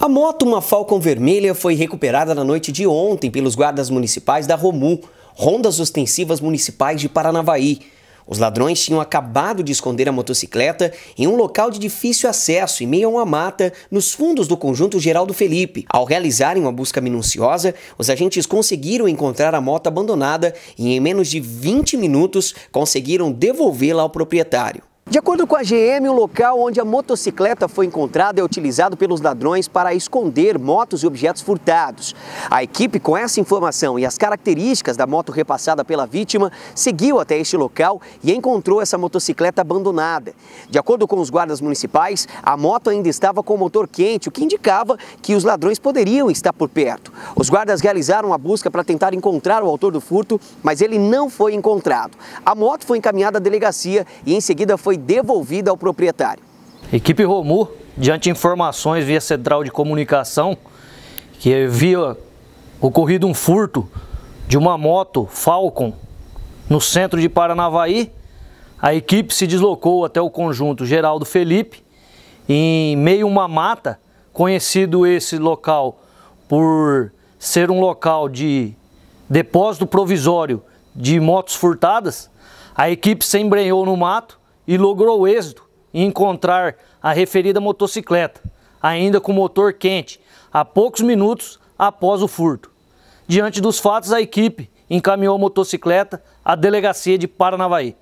A moto, uma Falcon vermelha, foi recuperada na noite de ontem pelos guardas municipais da Romu, Rondas Ostensivas Municipais de Paranavaí. Os ladrões tinham acabado de esconder a motocicleta em um local de difícil acesso, em meio a uma mata, nos fundos do conjunto Geraldo Felipe. Ao realizarem uma busca minuciosa, os agentes conseguiram encontrar a moto abandonada e, em menos de 20 minutos, conseguiram devolvê-la ao proprietário. De acordo com a GM, o local onde a motocicleta foi encontrada é utilizado pelos ladrões para esconder motos e objetos furtados. A equipe, com essa informação e as características da moto repassada pela vítima, seguiu até este local e encontrou essa motocicleta abandonada. De acordo com os guardas municipais, a moto ainda estava com o motor quente, o que indicava que os ladrões poderiam estar por perto. Os guardas realizaram a busca para tentar encontrar o autor do furto, mas ele não foi encontrado. A moto foi encaminhada à delegacia e em seguida foi devolvida ao proprietário. Equipe Romu, diante de informações via central de comunicação, que havia ocorrido um furto de uma moto Falcon no centro de Paranavaí, a equipe se deslocou até o conjunto Geraldo Felipe, em meio a uma mata, conhecido esse local por ser um local de depósito provisório de motos furtadas, a equipe se embrenhou no mato, e logrou êxito em encontrar a referida motocicleta, ainda com motor quente, a poucos minutos após o furto. Diante dos fatos, a equipe encaminhou a motocicleta à delegacia de Paranavaí.